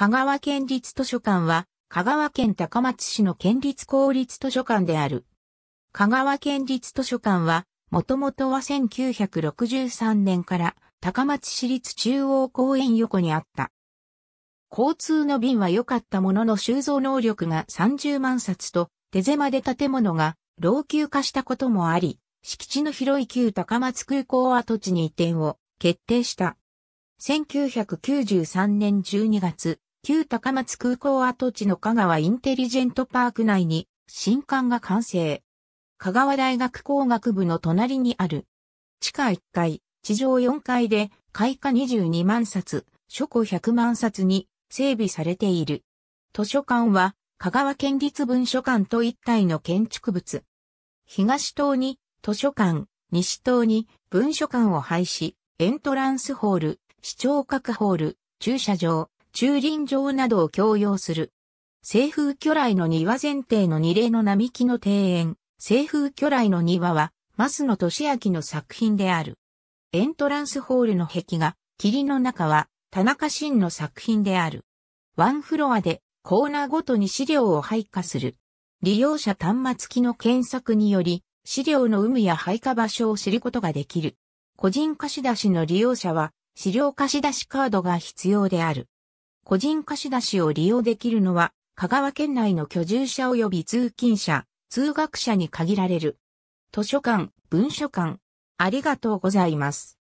香川県立図書館は、香川県高松市の県立公立図書館である。香川県立図書館は、もともとは1963年から高松市立中央公園横にあった。交通の便は良かったものの収蔵能力が30万冊と、手狭で建物が老朽化したこともあり、敷地の広い旧高松空港跡地に移転を決定した。1993年12月、旧高松空港跡地の香川インテリジェントパーク内に新館が完成。香川大学工学部の隣にある。地下1階、地上4階で開花22万冊、書庫100万冊に整備されている。図書館は香川県立文書館と一体の建築物。東棟に図書館、西棟に文書館を廃止、エントランスホール、視聴覚ホール、駐車場、駐輪場などを共用する。西風巨来の庭前提の二例の並木の庭園、西風巨来の庭は、増野俊明の作品である。エントランスホールの壁画、霧の中は、田中真の作品である。ワンフロアで、コーナーごとに資料を配下する。利用者端末機の検索により、資料の有無や配下場所を知ることができる。個人貸し出しの利用者は、資料貸し出しカードが必要である。個人貸し出しを利用できるのは、香川県内の居住者及び通勤者、通学者に限られる。図書館、文書館。ありがとうございます。